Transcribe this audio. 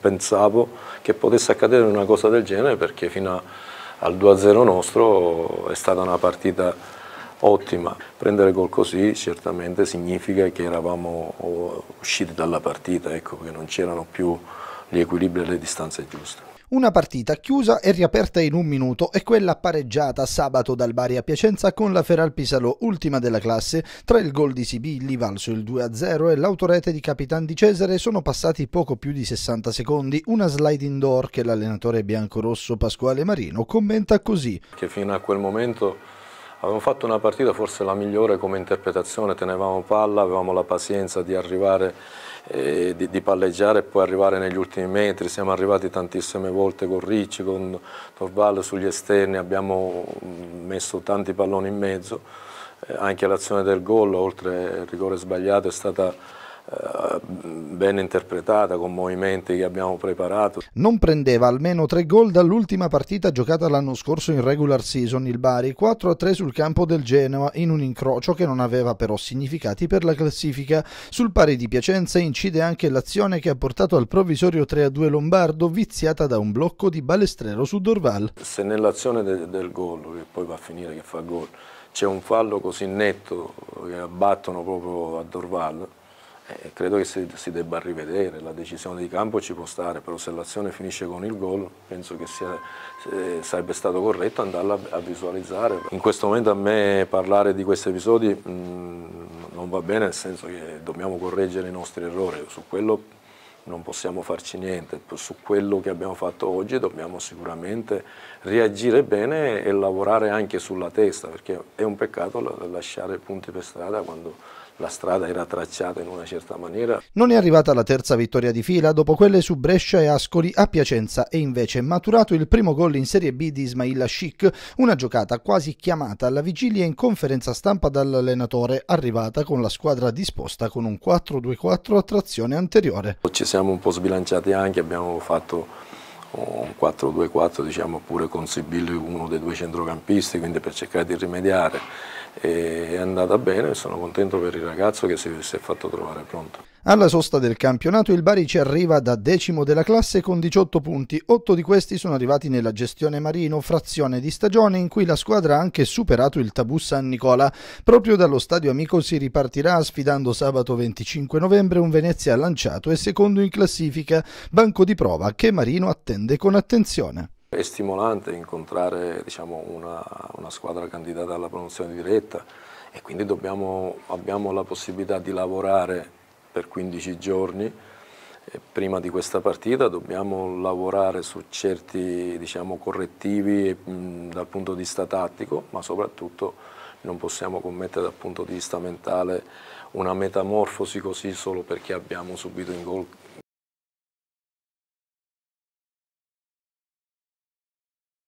pensavo che potesse accadere una cosa del genere perché fino a, al 2-0 nostro è stata una partita ottima. Prendere gol così certamente significa che eravamo usciti dalla partita, ecco, che non c'erano più gli equilibri e le distanze giuste. Una partita chiusa e riaperta in un minuto è quella pareggiata sabato dal Bari a Piacenza con la Feral Pisalo, ultima della classe. Tra il gol di Sibilli, valso il 2-0 e l'autorete di Capitan di Cesare sono passati poco più di 60 secondi. Una sliding door che l'allenatore biancorosso Pasquale Marino commenta così. Che fino a quel momento Avevamo fatto una partita forse la migliore come interpretazione, tenevamo palla, avevamo la pazienza di arrivare, eh, di, di, palleggiare e poi arrivare negli ultimi metri, siamo arrivati tantissime volte con Ricci, con Torvallo sugli esterni, abbiamo mm, messo tanti palloni in mezzo, eh, anche l'azione del gol, oltre al rigore sbagliato, è stata eh, ben interpretata con movimenti che abbiamo preparato. Non prendeva almeno tre gol dall'ultima partita giocata l'anno scorso in regular season il Bari, 4-3 sul campo del Genoa in un incrocio che non aveva però significati per la classifica. Sul pari di Piacenza incide anche l'azione che ha portato al provvisorio 3-2 Lombardo viziata da un blocco di Balestrero su Dorval. Se nell'azione de del gol, che poi va a finire che fa gol, c'è un fallo così netto eh, che abbattono proprio a Dorval eh, credo che si, si, debba rivedere, la decisione di campo ci può stare, però se l'azione finisce con il gol penso che sia, eh, sarebbe stato corretto andarla a visualizzare. In questo momento a me parlare di questi episodi mm, non va bene, nel senso che dobbiamo correggere i nostri errori, su quello non possiamo farci niente, su quello che abbiamo fatto oggi dobbiamo sicuramente reagire bene e lavorare anche sulla testa, perché è un peccato lasciare punti per strada quando la strada era tracciata in una certa maniera. Non è arrivata la terza vittoria di fila, dopo quelle su Brescia e Ascoli a Piacenza e invece maturato il primo gol in Serie B di Ismail Chic, una giocata quasi chiamata alla vigilia in conferenza stampa dall'allenatore, arrivata con la squadra disposta con un 4-2-4 a trazione anteriore. Ci siamo un po' sbilanciati anche, abbiamo fatto un 4-2-4 diciamo pure con Sibilli uno dei due centrocampisti, quindi per cercare di rimediare è andata bene, sono contento per il ragazzo che si, si è fatto trovare pronto. Alla sosta del campionato il Bari ci arriva da decimo della classe con 18 punti, 8 di questi sono arrivati nella gestione Marino, frazione di stagione in cui la squadra ha anche superato il tabù San Nicola. Proprio dallo stadio Amico si ripartirà sfidando sabato 25 novembre un Venezia lanciato e secondo in classifica, banco di prova che Marino attende con attenzione. È stimolante incontrare diciamo, una, una, squadra candidata alla promozione diretta e quindi dobbiamo, abbiamo la possibilità di lavorare per 15 giorni. E prima di questa partita dobbiamo lavorare su certi diciamo, correttivi mh, dal punto di vista tattico, ma soprattutto non possiamo commettere dal punto di vista mentale una metamorfosi così solo perché abbiamo subito in gol